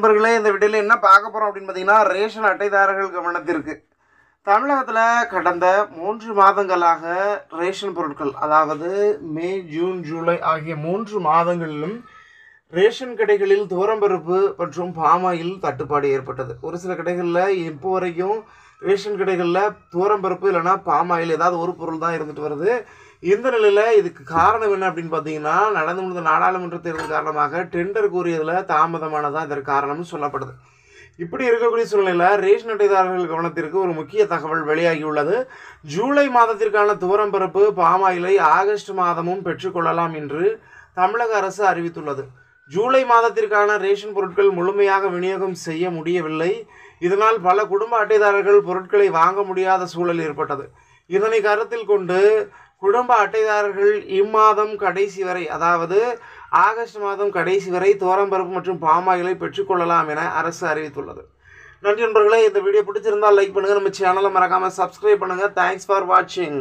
நண்பர்களே இந்த வீடியோவில் என்ன பார்க்க போகிறோம் அப்படின்னு பார்த்தீங்கன்னா ரேஷன் அட்டைதாரர்கள் கவனத்திற்கு தமிழகத்தில் கடந்த மூன்று மாதங்களாக ரேஷன் பொருட்கள் அதாவது மே ஜூன் ஜூலை ஆகிய மூன்று மாதங்களிலும் ரேஷன் கடைகளில் துவரம்பருப்பு மற்றும் பாமாயில் தட்டுப்பாடு ஏற்பட்டது ஒரு சில கடைகளில் இப்போ வரைக்கும் ரேஷன் கடைகளில் துவரம்பருப்பு இல்லைன்னா பாமாயில் ஏதாவது ஒரு பொருள் தான் இருந்துட்டு வருது இந்த நிலையில் இதுக்கு காரணம் என்ன அப்படின்னு பார்த்தீங்கன்னா நடந்து முடிந்த நாடாளுமன்ற தேர்தல் காரணமாக டெண்டர் கூறியதில் தாமதமானதான் இதற்கு காரணம்னு சொல்லப்படுது இப்படி இருக்கக்கூடிய சூழ்நிலையில் ரேஷன் அட்டைதாரர்கள் கவனத்திற்கு ஒரு முக்கிய தகவல் வெளியாகியுள்ளது ஜூலை மாதத்திற்கான தூரம் பரப்பு பாமாயிலை ஆகஸ்ட் மாதமும் பெற்றுக்கொள்ளலாம் என்று தமிழக அரசு அறிவித்துள்ளது ஜூலை மாதத்திற்கான ரேஷன் பொருட்கள் முழுமையாக விநியோகம் செய்ய முடியவில்லை இதனால் பல குடும்ப அட்டைதாரர்கள் பொருட்களை வாங்க முடியாத சூழல் ஏற்பட்டது இதனை கருத்தில் கொண்டு குடும்ப அட்டைதாரர்கள் இம்மாதம் கடைசி வரை அதாவது ஆகஸ்ட் மாதம் கடைசி வரை தோரம்பருப்பு மற்றும் பாமாயிலை பெற்றுக்கொள்ளலாம் என அரசு அறிவித்துள்ளது நன்றி நண்பர்களே இந்த வீடியோ பிடிச்சிருந்தால் லைக் பண்ணுங்கள் நம்ம சேனலை மறக்காமல் சப்ஸ்கிரைப் பண்ணுங்கள் தேங்க்ஸ் ஃபார் வாட்சிங்